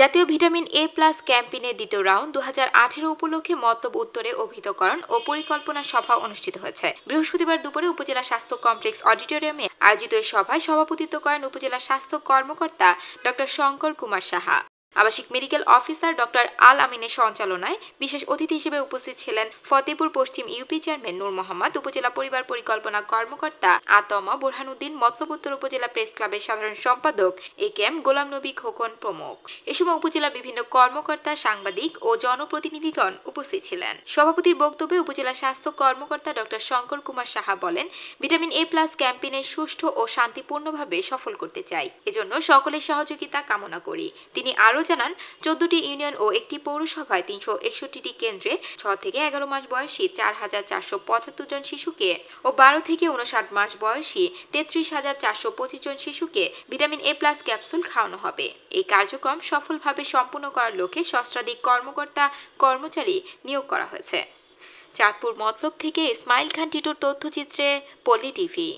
জাতীয় vitamin A plus ক্যাম্পেইনের দ্বিতীয় round দু উপলক্ষে মতব উত্তরে অভিতকরণ ও পরিকল্পনা সভা অনুষ্ঠিত হয়েছে বৃহস্পতিবার দুপুরে উপজেলা স্বাস্থ্য কমপ্লেক্স অডিটোরিয়ামে আয়োজিত সভায় সভাপতিত্ব করেন উপজেলা স্বাস্থ্য কর্মকর্তা ডক্টর শঙ্কর কুমার সাহা আবাসিক মেডিকেল অফিসার ডক্টর আল আমিনের সঞ্চালনায় বিশেষ অতিথি হিসেবে উপস্থিত ছিলেন ফতেপুর পশ্চিম ইউপি চেয়ারম্যান নূর মোহাম্মদ উপজেলা পরিবার পরিকল্পনা কর্মকর্তা আতমা বোরহানুদ্দিন মতলবোত্তর উপজেলা প্রেস ক্লাবের সাধারণ সম্পাদক এ কে এম গোলাম নবী খোকন প্রমুখ এ সময় উপজেলা বিভিন্ন কর্মকর্তা সাংবাদিক ও জনপ্রতিনিধিগণ উপস্থিত ছিলেন সভাপতির বক্তব্যে উপজেলা স্বাস্থ্য কর্মকর্তা ডক্টর শঙ্কর কুমার সাহা বলেন ভিটামিন এ প্লাস ক্যাম্পেইনে সুষ্ঠু ও শান্তিপূর্ণভাবে সফল করতে চাই এজন্য সকলের সহযোগিতা কামনা করি তিনি আরও জানান চোদ্দটি ইউনিয়ন ও একটি পৌরসভায় তিনশো একষট্টি কেন্দ্রে ছ থেকে এগারো মাস বয়সী চার হাজার চারশো পঁচাত্তর জন শিশুকে ও বারো থেকে উনষাট মাস বয়সী তেত্রিশ হাজার চারশো পঁচিশ জন শিশুকে ভিটামিন এ প্লাস ক্যাপসুল খাওয়ানো হবে এই কার্যক্রম সফলভাবে সম্পূর্ণ করার লক্ষ্যে সহস্রাধিক কর্মকর্তা কর্মচারী নিয়োগ করা হয়েছে চাঁদপুর মতলব থেকে ইসমাইল খান টিটুর তথ্যচিত্রে পলি টিভি